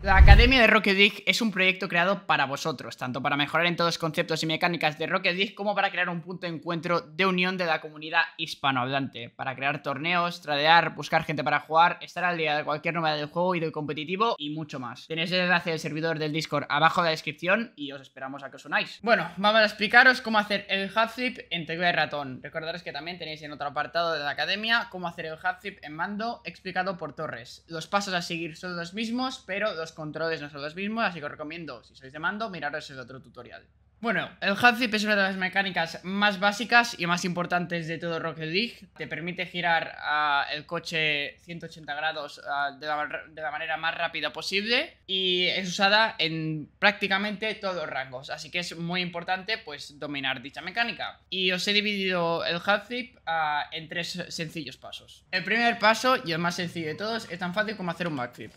La Academia de Rocket League es un proyecto creado para vosotros, tanto para mejorar en todos los conceptos y mecánicas de Rocket League como para crear un punto de encuentro de unión de la comunidad hispanohablante, para crear torneos, tradear, buscar gente para jugar, estar al día de cualquier novedad del juego y del competitivo y mucho más. Tenéis el enlace del servidor del Discord abajo de la descripción y os esperamos a que os unáis. Bueno, vamos a explicaros cómo hacer el flip en teoría de ratón. Recordaros que también tenéis en otro apartado de la Academia cómo hacer el flip en mando explicado por Torres. Los pasos a seguir son los mismos, pero los controles no son los mismos, así que os recomiendo, si sois de mando, miraros el otro tutorial. Bueno, el hotflip es una de las mecánicas más básicas y más importantes de todo Rocket League. Te permite girar ah, el coche 180 grados ah, de, la, manera más rápida posible y es usada en prácticamente todos los rangos, así que es muy importante pues dominar dicha mecánica. Y os he dividido el hard uh, ah, en tres sencillos pasos. El primer paso y el más sencillo de todos es tan fácil como hacer un backflip.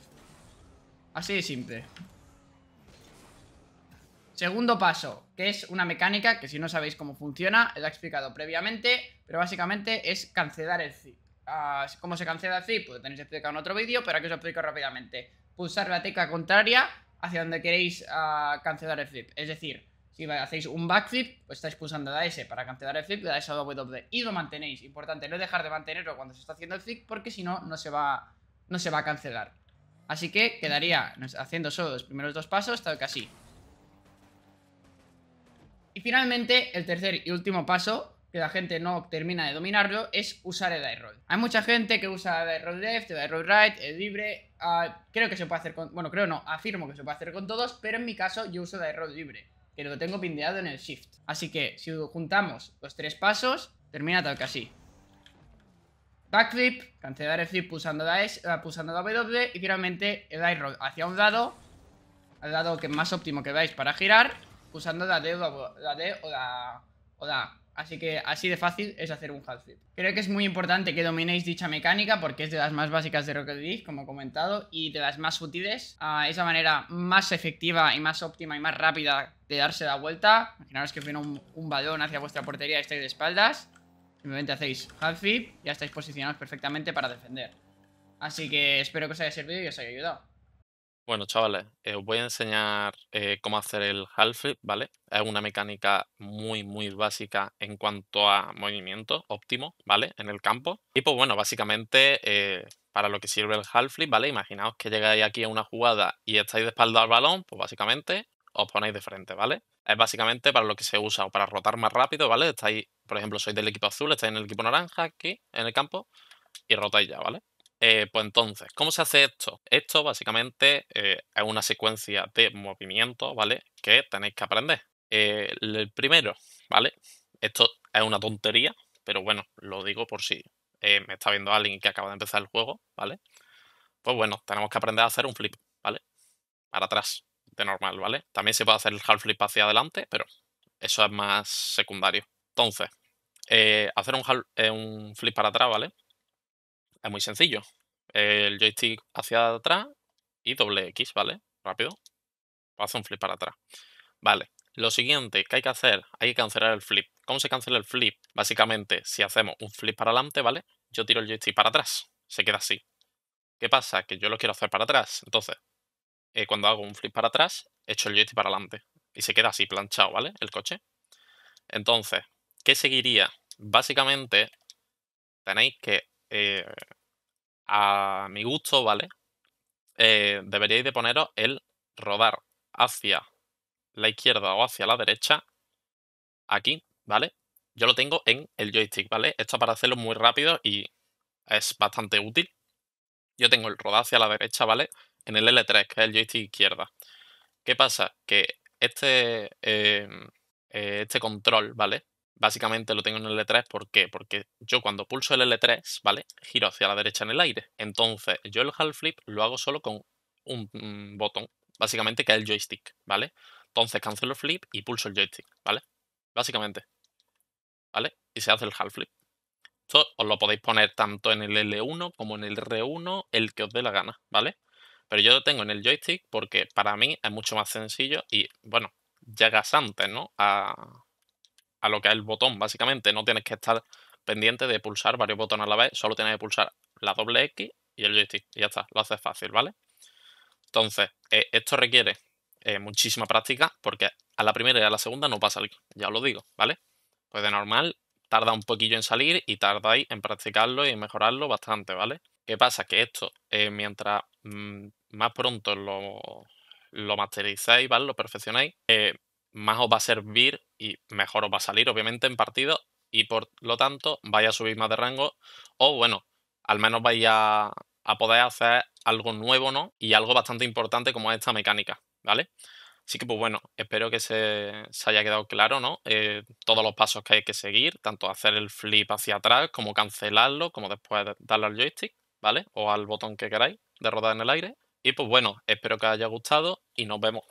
Así de simple. Segundo paso, que es una mecánica que si no sabéis cómo funciona, la he explicado previamente, pero básicamente es cancelar el zip. Como ah, ¿Cómo se cancela el zip? Pues tenéis explicado en otro vídeo, pero aquí os lo explico rápidamente. Pulsar la tecla contraria hacia donde queréis ah, cancelar el flip. Es decir, si hacéis un backflip, pues estáis pulsando la S para cancelar el flip, la S a W y lo mantenéis. Importante, no dejar de mantenerlo cuando se está haciendo el flip, porque si no, no se va, no se va a cancelar. Así que quedaría haciendo solo los primeros dos pasos, tal que así. Y finalmente, el tercer y último paso, que la gente no termina de dominarlo, es usar el roll. Hay mucha gente que usa el roll left, el roll right, el libre. Ah, creo que se puede hacer con... Bueno, creo no, afirmo que se puede hacer con todos, pero en mi caso yo uso el roll libre, que lo tengo pindeado en el shift. Así que si juntamos los tres pasos, termina tal que así backflip, cancelar el flip eh, pulsando la, S, pulsando la W y finalmente el I roll hacia un lado, al lado que es más óptimo que veáis para girar, pulsando la D, o la, D o A. Así que así de fácil es hacer un half flip. Creo que es muy importante que dominéis dicha mecánica porque es de las más básicas de Rocket League, como he comentado, y de las más sutiles, A ah, es la manera más efectiva y más óptima y más rápida de darse la vuelta. Imaginaros que viene un, un balón hacia vuestra portería y estáis de espaldas. Simplemente hacéis half-flip y ya estáis posicionados perfectamente para defender. Así que espero que os haya servido y os haya ayudado. Bueno, chavales, eh, os voy a enseñar eh, cómo hacer el half flip, ¿vale? Es una mecánica muy, muy básica en cuanto a movimiento óptimo, ¿vale? En el campo. Y pues bueno, básicamente eh, para lo que sirve el half flip, ¿vale? Imaginaos que llegáis aquí a una jugada y estáis de espalda al balón, pues básicamente os ponéis de frente, ¿vale? es básicamente para lo que se usa, o para rotar más rápido, ¿vale? Estáis, por ejemplo, sois del equipo azul, estáis en el equipo naranja, aquí, en el campo, y rotáis ya, ¿vale? Eh, pues entonces, ¿cómo se hace esto? Esto básicamente eh, es una secuencia de movimientos, ¿vale? Que tenéis que aprender. Eh, el primero, ¿vale? Esto es una tontería, pero bueno, lo digo por si me está viendo alguien que acaba de empezar el juego, ¿vale? Pues bueno, tenemos que aprender a hacer un flip, ¿vale? Para atrás, normal, ¿vale? También se puede hacer el half flip hacia adelante, pero eso es más secundario. Entonces, eh, hacer un, eh, un flip para atrás, ¿vale? Es muy sencillo. El joystick hacia atrás y doble X, ¿vale? Rápido. Hace un flip para atrás. Vale. Lo siguiente que hay que hacer, hay que cancelar el flip. ¿Cómo se cancela el flip? Básicamente, si hacemos un flip para adelante, ¿vale? Yo tiro el joystick para atrás. Se queda así. ¿Qué pasa? Que yo lo quiero hacer para atrás. Entonces, eh, cuando hago un flip para atrás, echo el joystick para adelante. Y se queda así planchado, ¿vale? El coche. Entonces, ¿qué seguiría? Básicamente, tenéis que, eh, a mi gusto, ¿vale? Eh, deberíais de poneros el rodar hacia la izquierda o hacia la derecha. Aquí, ¿vale? Yo lo tengo en el joystick, ¿vale? Esto para hacerlo muy rápido y es bastante útil. Yo tengo el rodar hacia la derecha, ¿vale? en el L3, que es el joystick izquierda. ¿Qué pasa? Que este, em, eh, este control, ¿vale? Básicamente lo tengo en el L3, ¿por qué? Porque yo cuando pulso el L3, ¿vale? Giro hacia la derecha en el aire. Entonces, yo el half flip lo hago solo con un, botón, básicamente que es el joystick, ¿vale? Entonces cancelo el flip y pulso el joystick, ¿vale? Básicamente. ¿Vale? Y se hace el half flip. Esto os lo podéis poner tanto en el L1 como en el R1, el que os dé la gana, ¿vale? Pero yo lo tengo en el joystick porque para mí es mucho más sencillo y, bueno, llegas antes, ¿no? A, lo que es el botón, básicamente. No tienes que estar pendiente de pulsar varios botones a la vez, solo tienes que pulsar la doble X y el joystick. Y ya está, lo haces fácil, ¿vale? Entonces, eh, esto requiere eh, muchísima práctica porque a la primera y a la segunda no pasa salir. ya lo digo, ¿vale? Pues de normal tarda un poquillo en salir y tardáis en practicarlo y en mejorarlo bastante, ¿vale? ¿Qué pasa? Que esto, eh, mientras mm, más pronto lo, lo mastericéis, ¿vale? Lo perfeccionéis, eh, más os va a servir y mejor os va a salir, obviamente, en partido. Y por lo tanto, vais a subir más de rango. O bueno, al menos vais a, poder hacer algo nuevo, ¿no? Y algo bastante importante como esta mecánica, ¿vale? Así que, pues bueno, espero que se, haya quedado claro, ¿no? Eh, todos los pasos que hay que seguir, tanto hacer el flip hacia atrás, como cancelarlo, como después darle al joystick, ¿vale? O al botón que queráis de rodar en el aire. Y pues bueno, espero que os haya gustado y nos vemos.